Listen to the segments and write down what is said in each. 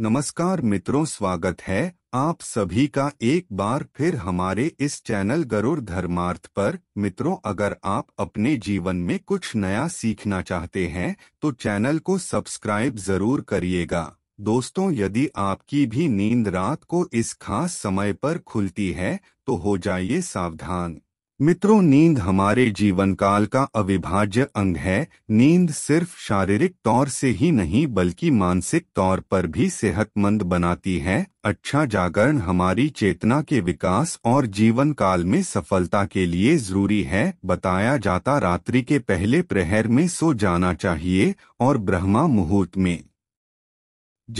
नमस्कार मित्रों स्वागत है आप सभी का एक बार फिर हमारे इस चैनल गरुड़ धर्मार्थ पर मित्रों अगर आप अपने जीवन में कुछ नया सीखना चाहते हैं तो चैनल को सब्सक्राइब जरूर करिएगा दोस्तों यदि आपकी भी नींद रात को इस खास समय पर खुलती है तो हो जाइए सावधान मित्रों नींद हमारे जीवन काल का अविभाज्य अंग है नींद सिर्फ शारीरिक तौर से ही नहीं बल्कि मानसिक तौर पर भी सेहतमंद बनाती है अच्छा जागरण हमारी चेतना के विकास और जीवन काल में सफलता के लिए जरूरी है बताया जाता रात्रि के पहले प्रहर में सो जाना चाहिए और ब्रह्मा मुहूर्त में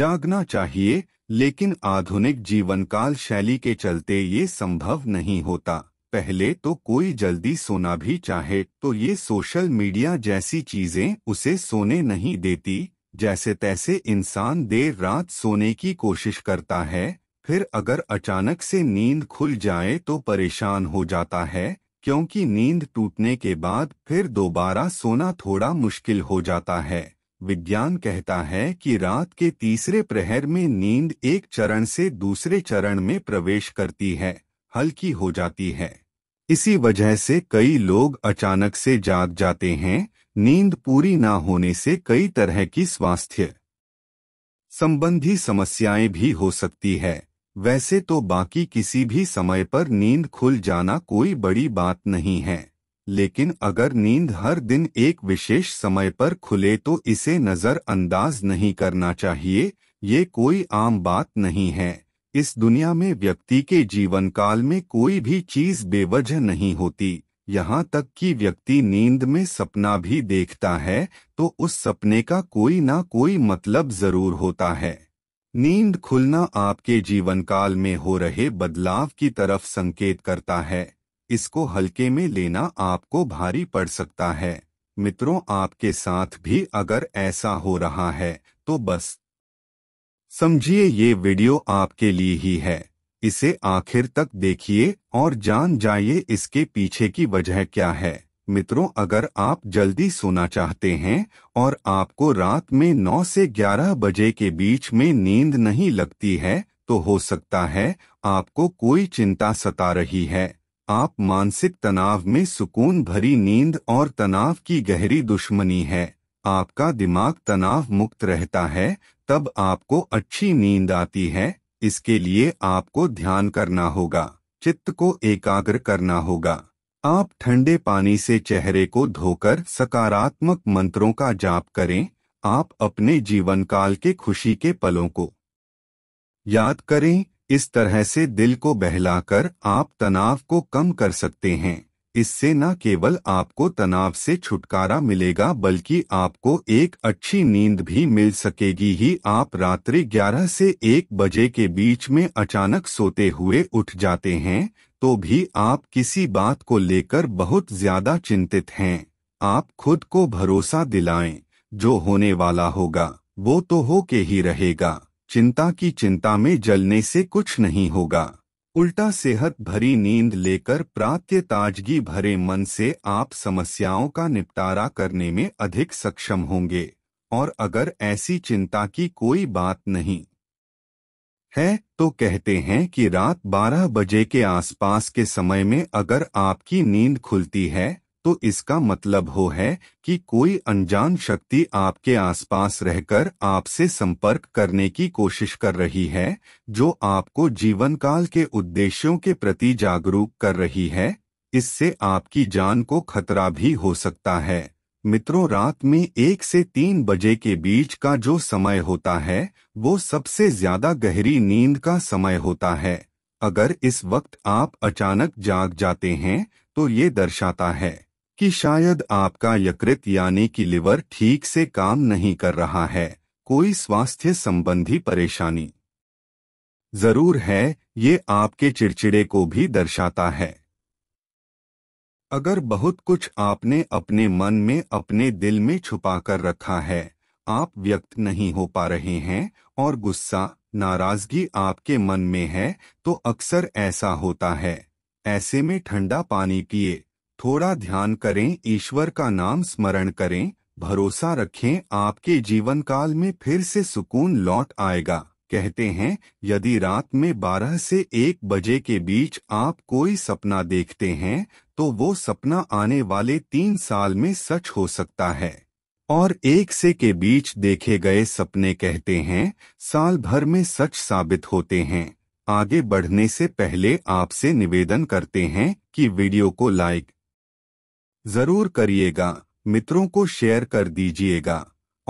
जागना चाहिए लेकिन आधुनिक जीवन काल शैली के चलते ये संभव नहीं होता पहले तो कोई जल्दी सोना भी चाहे तो ये सोशल मीडिया जैसी चीजें उसे सोने नहीं देती जैसे तैसे इंसान देर रात सोने की कोशिश करता है फिर अगर अचानक से नींद खुल जाए तो परेशान हो जाता है क्योंकि नींद टूटने के बाद फिर दोबारा सोना थोड़ा मुश्किल हो जाता है विज्ञान कहता है कि रात के तीसरे प्रहर में नींद एक चरण से दूसरे चरण में प्रवेश करती है हल्की हो जाती है इसी वजह से कई लोग अचानक से जाग जाते हैं नींद पूरी ना होने से कई तरह की स्वास्थ्य संबंधी समस्याएं भी हो सकती है वैसे तो बाकी किसी भी समय पर नींद खुल जाना कोई बड़ी बात नहीं है लेकिन अगर नींद हर दिन एक विशेष समय पर खुले तो इसे नज़रअंदाज नहीं करना चाहिए ये कोई आम बात नहीं है इस दुनिया में व्यक्ति के जीवन काल में कोई भी चीज बेवजह नहीं होती यहाँ तक कि व्यक्ति नींद में सपना भी देखता है तो उस सपने का कोई ना कोई मतलब जरूर होता है नींद खुलना आपके जीवन काल में हो रहे बदलाव की तरफ संकेत करता है इसको हल्के में लेना आपको भारी पड़ सकता है मित्रों आपके साथ भी अगर ऐसा हो रहा है तो बस समझिए ये वीडियो आपके लिए ही है इसे आखिर तक देखिए और जान जाइए इसके पीछे की वजह क्या है मित्रों अगर आप जल्दी सोना चाहते हैं और आपको रात में 9 से 11 बजे के बीच में नींद नहीं लगती है तो हो सकता है आपको कोई चिंता सता रही है आप मानसिक तनाव में सुकून भरी नींद और तनाव की गहरी दुश्मनी है आपका दिमाग तनाव मुक्त रहता है तब आपको अच्छी नींद आती है इसके लिए आपको ध्यान करना होगा चित्त को एकाग्र करना होगा आप ठंडे पानी से चेहरे को धोकर सकारात्मक मंत्रों का जाप करें आप अपने जीवन काल के खुशी के पलों को याद करें इस तरह से दिल को बहलाकर आप तनाव को कम कर सकते हैं इससे न केवल आपको तनाव से छुटकारा मिलेगा बल्कि आपको एक अच्छी नींद भी मिल सकेगी ही आप रात्रि 11 से 1 बजे के बीच में अचानक सोते हुए उठ जाते हैं तो भी आप किसी बात को लेकर बहुत ज्यादा चिंतित हैं आप खुद को भरोसा दिलाएं जो होने वाला होगा वो तो हो के ही रहेगा चिंता की चिंता में जलने से कुछ नहीं होगा उल्टा सेहत भरी नींद लेकर प्राप्त ताजगी भरे मन से आप समस्याओं का निपटारा करने में अधिक सक्षम होंगे और अगर ऐसी चिंता की कोई बात नहीं है तो कहते हैं कि रात 12 बजे के आसपास के समय में अगर आपकी नींद खुलती है तो इसका मतलब हो है कि कोई अनजान शक्ति आपके आसपास रहकर आपसे संपर्क करने की कोशिश कर रही है जो आपको जीवन काल के उद्देश्यों के प्रति जागरूक कर रही है इससे आपकी जान को खतरा भी हो सकता है मित्रों रात में एक से तीन बजे के बीच का जो समय होता है वो सबसे ज्यादा गहरी नींद का समय होता है अगर इस वक्त आप अचानक जाग जाते हैं तो ये दर्शाता है कि शायद आपका यकृत यानी कि लिवर ठीक से काम नहीं कर रहा है कोई स्वास्थ्य संबंधी परेशानी जरूर है ये आपके चिड़चिड़े को भी दर्शाता है अगर बहुत कुछ आपने अपने मन में अपने दिल में छुपा कर रखा है आप व्यक्त नहीं हो पा रहे हैं और गुस्सा नाराजगी आपके मन में है तो अक्सर ऐसा होता है ऐसे में ठंडा पानी पिए थोड़ा ध्यान करें ईश्वर का नाम स्मरण करें भरोसा रखें आपके जीवन काल में फिर से सुकून लौट आएगा कहते हैं यदि रात में 12 से 1 बजे के बीच आप कोई सपना देखते हैं तो वो सपना आने वाले तीन साल में सच हो सकता है और एक से के बीच देखे गए सपने कहते हैं साल भर में सच साबित होते हैं आगे बढ़ने से पहले आपसे निवेदन करते हैं कि वीडियो को लाइक जरूर करिएगा मित्रों को शेयर कर दीजिएगा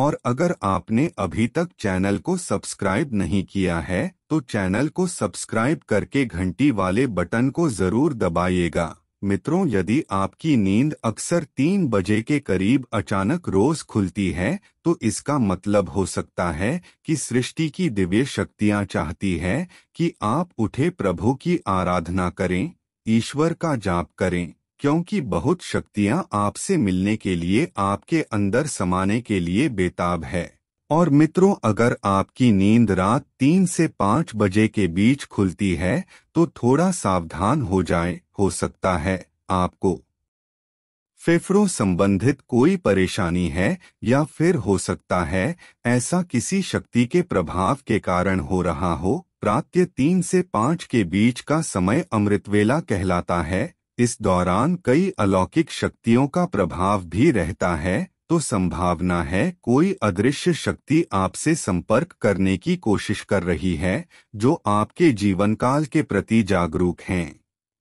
और अगर आपने अभी तक चैनल को सब्सक्राइब नहीं किया है तो चैनल को सब्सक्राइब करके घंटी वाले बटन को जरूर दबाइएगा मित्रों यदि आपकी नींद अक्सर तीन बजे के करीब अचानक रोज खुलती है तो इसका मतलब हो सकता है कि सृष्टि की दिव्य शक्तियां चाहती है कि आप उठे प्रभु की आराधना करें ईश्वर का जाप करें क्योंकि बहुत शक्तियां आपसे मिलने के लिए आपके अंदर समाने के लिए बेताब है और मित्रों अगर आपकी नींद रात तीन से पाँच बजे के बीच खुलती है तो थोड़ा सावधान हो जाए हो सकता है आपको फेफड़ों संबंधित कोई परेशानी है या फिर हो सकता है ऐसा किसी शक्ति के प्रभाव के कारण हो रहा हो प्रात्य तीन से पाँच के बीच का समय अमृतवेला कहलाता है इस दौरान कई अलौकिक शक्तियों का प्रभाव भी रहता है तो संभावना है कोई अदृश्य शक्ति आपसे संपर्क करने की कोशिश कर रही है जो आपके जीवनकाल के प्रति जागरूक हैं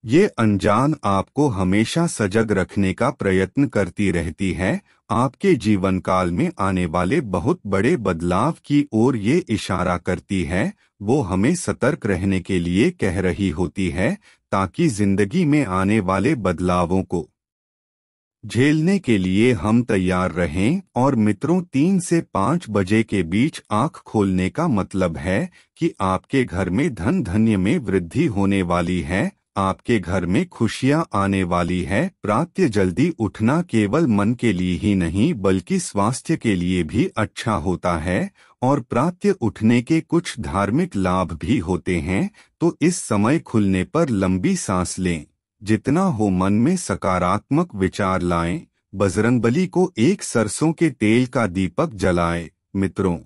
ये अनजान आपको हमेशा सजग रखने का प्रयत्न करती रहती है आपके जीवनकाल में आने वाले बहुत बड़े बदलाव की ओर ये इशारा करती है वो हमें सतर्क रहने के लिए कह रही होती है ताकि जिंदगी में आने वाले बदलावों को झेलने के लिए हम तैयार रहें और मित्रों तीन से पाँच बजे के बीच आंख खोलने का मतलब है कि आपके घर में धन धन्य में वृद्धि होने वाली है आपके घर में खुशियां आने वाली है प्रात जल्दी उठना केवल मन के लिए ही नहीं बल्कि स्वास्थ्य के लिए भी अच्छा होता है और प्रात उठने के कुछ धार्मिक लाभ भी होते हैं तो इस समय खुलने पर लंबी सांस लें जितना हो मन में सकारात्मक विचार लाएं बजरंगबली को एक सरसों के तेल का दीपक जलाएं मित्रों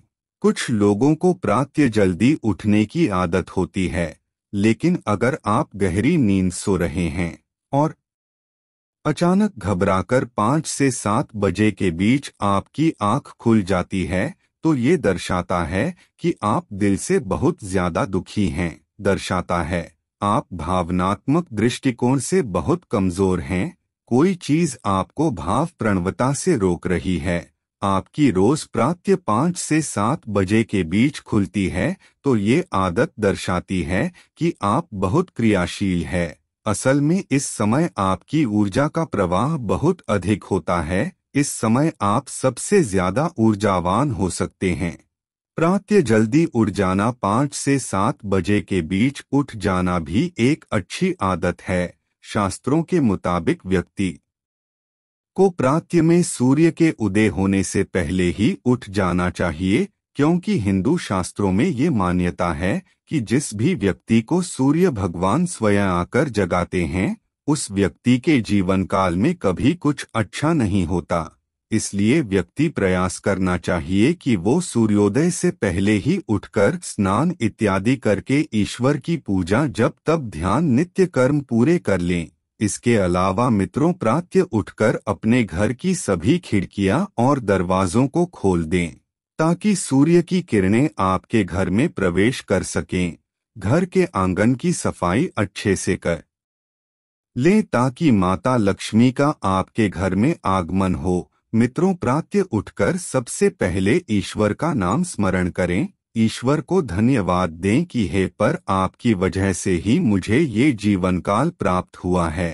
कुछ लोगों को प्रात्य जल्दी उठने की आदत होती है लेकिन अगर आप गहरी नींद सो रहे हैं और अचानक घबराकर पाँच से सात बजे के बीच आपकी आंख खुल जाती है तो ये दर्शाता है कि आप दिल से बहुत ज्यादा दुखी हैं दर्शाता है आप भावनात्मक दृष्टिकोण से बहुत कमजोर हैं कोई चीज आपको भाव प्रणवता से रोक रही है आपकी रोज प्रातः पाँच से सात बजे के बीच खुलती है तो ये आदत दर्शाती है कि आप बहुत क्रियाशील है असल में इस समय आपकी ऊर्जा का प्रवाह बहुत अधिक होता है इस समय आप सबसे ज्यादा ऊर्जावान हो सकते हैं प्रातः जल्दी उठ जाना पाँच से सात बजे के बीच उठ जाना भी एक अच्छी आदत है शास्त्रों के मुताबिक व्यक्ति को प्रात्य में सूर्य के उदय होने से पहले ही उठ जाना चाहिए क्योंकि हिंदू शास्त्रों में ये मान्यता है कि जिस भी व्यक्ति को सूर्य भगवान स्वयं आकर जगाते हैं उस व्यक्ति के जीवन काल में कभी कुछ अच्छा नहीं होता इसलिए व्यक्ति प्रयास करना चाहिए कि वो सूर्योदय से पहले ही उठकर स्नान इत्यादि करके ईश्वर की पूजा जब तब ध्यान नित्य कर्म पूरे कर लें इसके अलावा मित्रों प्रात्य उठकर अपने घर की सभी खिड़कियां और दरवाजों को खोल दें ताकि सूर्य की किरणें आपके घर में प्रवेश कर सकें घर के आंगन की सफाई अच्छे से कर लें ताकि माता लक्ष्मी का आपके घर में आगमन हो मित्रों प्रात्य उठकर सबसे पहले ईश्वर का नाम स्मरण करें ईश्वर को धन्यवाद दें कि हे पर आपकी वजह से ही मुझे ये जीवन काल प्राप्त हुआ है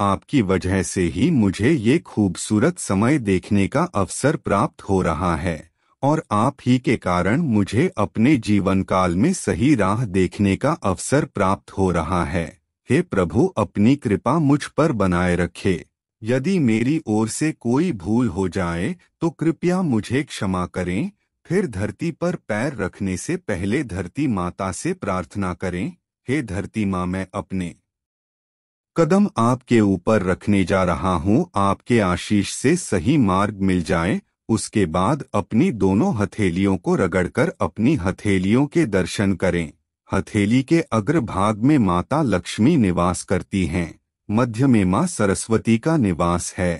आपकी वजह से ही मुझे ये खूबसूरत समय देखने का अवसर प्राप्त हो रहा है और आप ही के कारण मुझे अपने जीवन काल में सही राह देखने का अवसर प्राप्त हो रहा है हे प्रभु अपनी कृपा मुझ पर बनाए रखे यदि मेरी ओर से कोई भूल हो जाए तो कृपया मुझे क्षमा करें फिर धरती पर पैर रखने से पहले धरती माता से प्रार्थना करें हे धरती माँ मैं अपने कदम आपके ऊपर रखने जा रहा हूँ आपके आशीष से सही मार्ग मिल जाए उसके बाद अपनी दोनों हथेलियों को रगड़कर अपनी हथेलियों के दर्शन करें हथेली के अग्र भाग में माता लक्ष्मी निवास करती हैं मध्य में माँ सरस्वती का निवास है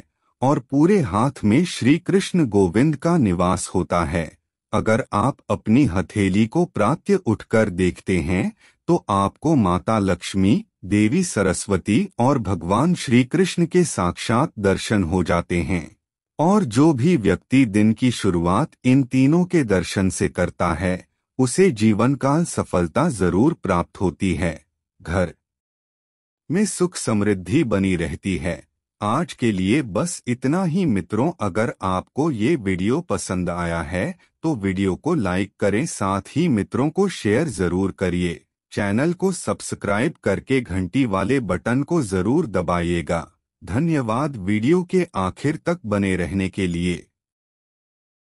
और पूरे हाथ में श्री कृष्ण गोविंद का निवास होता है अगर आप अपनी हथेली को प्रात्य उठकर देखते हैं तो आपको माता लक्ष्मी देवी सरस्वती और भगवान श्री कृष्ण के साक्षात दर्शन हो जाते हैं और जो भी व्यक्ति दिन की शुरुआत इन तीनों के दर्शन से करता है उसे जीवन काल सफलता जरूर प्राप्त होती है घर में सुख समृद्धि बनी रहती है आज के लिए बस इतना ही मित्रों अगर आपको ये वीडियो पसंद आया है तो वीडियो को लाइक करें साथ ही मित्रों को शेयर जरूर करिए चैनल को सब्सक्राइब करके घंटी वाले बटन को जरूर दबाइएगा धन्यवाद वीडियो के आखिर तक बने रहने के लिए